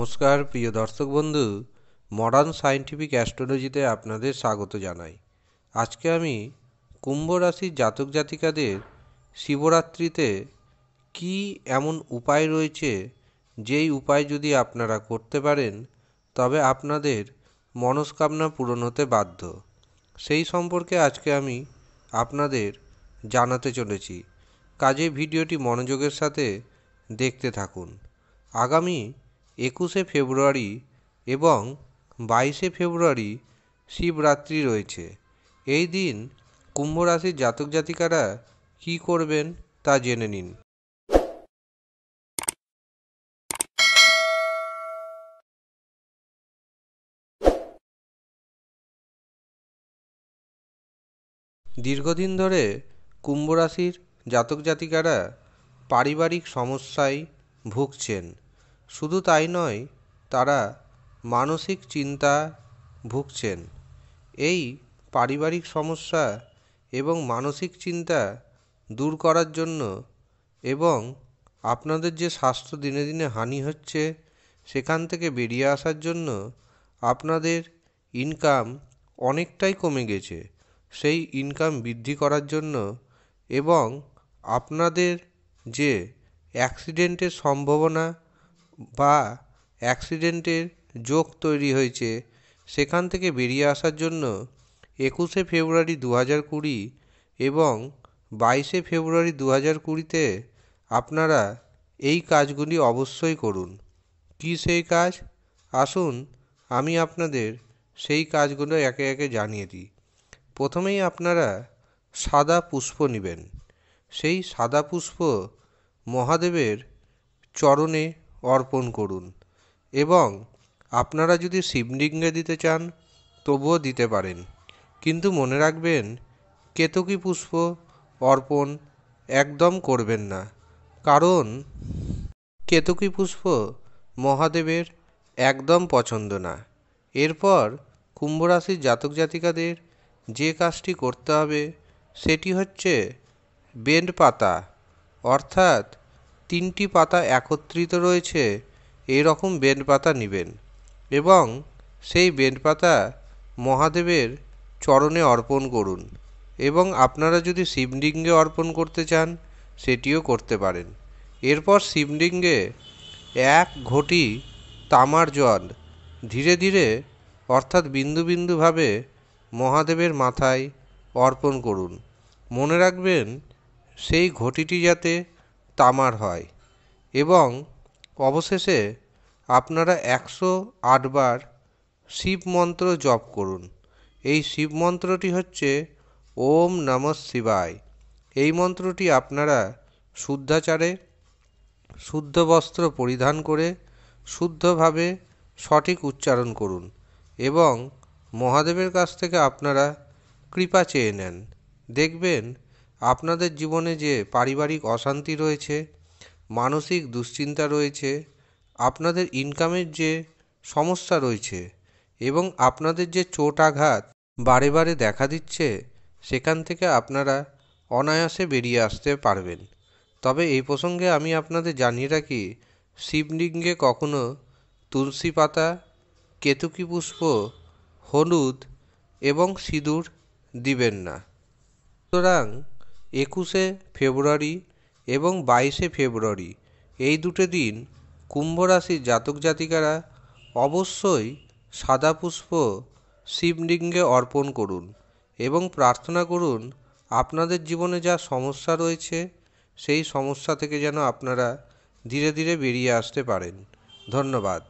নমস্কার প্রিয় দর্শক বন্ধু মডার্ন সায়েন্টিফিক অ্যাস্ট্রোলজিতে আপনাদের স্বাগত জানাই আজকে আমি কুম্ভ রাশির জাতক জাতিকাদের শিবরাত্রিতে কি এমন উপায় রয়েছে যেই উপায় যদি আপনারা করতে পারেন তবে আপনাদের মনস্কামনা পূরণ হতে বাধ্য সেই সম্পর্কে আজকে আমি আপনাদের জানাতে চলেছি কাজে ভিডিওটি মনোযোগের সাথে দেখতে থাকুন আগামী একুশে ফেব্রুয়ারি এবং বাইশে ফেব্রুয়ারি শিবরাত্রি রয়েছে এই দিন কুম্ভ রাশির জাতক জাতিকারা কী করবেন তা জেনে নিন দীর্ঘদিন ধরে কুম্ভ রাশির জাতক জাতিকারা পারিবারিক সমস্যায় ভুগছেন শুধু তাই নয় তারা মানসিক চিন্তা ভুগছেন এই পারিবারিক সমস্যা এবং মানসিক চিন্তা দূর করার জন্য এবং আপনাদের যে স্বাস্থ্য দিনে দিনে হানি হচ্ছে সেখান থেকে বেরিয়ে আসার জন্য আপনাদের ইনকাম অনেকটাই কমে গেছে সেই ইনকাম বৃদ্ধি করার জন্য এবং আপনাদের যে অ্যাক্সিডেন্টের সম্ভাবনা বা অ্যাক্সিডেন্টের যোগ তৈরি হয়েছে সেখান থেকে বেরিয়ে আসার জন্য একুশে ফেব্রুয়ারি দু হাজার কুড়ি এবং বাইশে ফেব্রুয়ারি দু হাজার কুড়িতে আপনারা এই কাজগুলি অবশ্যই করুন কি সেই কাজ আসুন আমি আপনাদের সেই কাজগুলো একে একে জানিয়ে দিই প্রথমেই আপনারা সাদা পুষ্প নেবেন সেই সাদা পুষ্প মহাদেবের চরণে অর্পণ করুন এবং আপনারা যদি শিবলিঙ্গে দিতে চান তবুও দিতে পারেন কিন্তু মনে রাখবেন কেতকী পুষ্প অর্পণ একদম করবেন না কারণ কেতকী পুষ্প মহাদেবের একদম পছন্দ না এরপর কুম্ভরাশির জাতক জাতিকাদের যে কাজটি করতে হবে সেটি হচ্ছে বেন্ড পাতা অর্থাৎ তিনটি পাতা একত্রিত রয়েছে এরকম বেড পাতা নেবেন এবং সেই বেনপাতা পাতা মহাদেবের চরণে অর্পণ করুন এবং আপনারা যদি শিবলিঙ্গে অর্পণ করতে চান সেটিও করতে পারেন এরপর শিবলিঙ্গে এক ঘটি তামার জল ধীরে ধীরে অর্থাৎ বিন্দু বিন্দুভাবে মহাদেবের মাথায় অর্পণ করুন মনে রাখবেন সেই ঘটিটি যাতে তামার হয় এবং অবশেষে আপনারা একশো আটবার শিব মন্ত্র জপ করুন এই শিব মন্ত্রটি হচ্ছে ওম নম শিবায় এই মন্ত্রটি আপনারা শুদ্ধাচারে শুদ্ধ বস্ত্র পরিধান করে শুদ্ধভাবে সঠিক উচ্চারণ করুন এবং মহাদেবের কাছ থেকে আপনারা কৃপা চেয়ে নেন দেখবেন আপনাদের জীবনে যে পারিবারিক অশান্তি রয়েছে মানসিক দুশ্চিন্তা রয়েছে আপনাদের ইনকামের যে সমস্যা রয়েছে এবং আপনাদের যে চোট আঘাত বারে বারে দেখা দিচ্ছে সেখান থেকে আপনারা অনায়াসে বেরিয়ে আসতে পারবেন তবে এই প্রসঙ্গে আমি আপনাদের জানিয়ে রাখি শিবলিঙ্গে কখনো তুলসী পাতা কেতুকি পুষ্প হলুদ এবং সিঁদুর দিবেন না সুতরাং একুশে ফেব্রুয়ারি এবং বাইশে ফেব্রুয়ারি এই দুটো দিন কুম্ভ রাশির জাতক জাতিকারা অবশ্যই সাদা পুষ্প শিবলিঙ্গে অর্পণ করুন এবং প্রার্থনা করুন আপনাদের জীবনে যা সমস্যা রয়েছে সেই সমস্যা থেকে যেন আপনারা ধীরে ধীরে বেরিয়ে আসতে পারেন ধন্যবাদ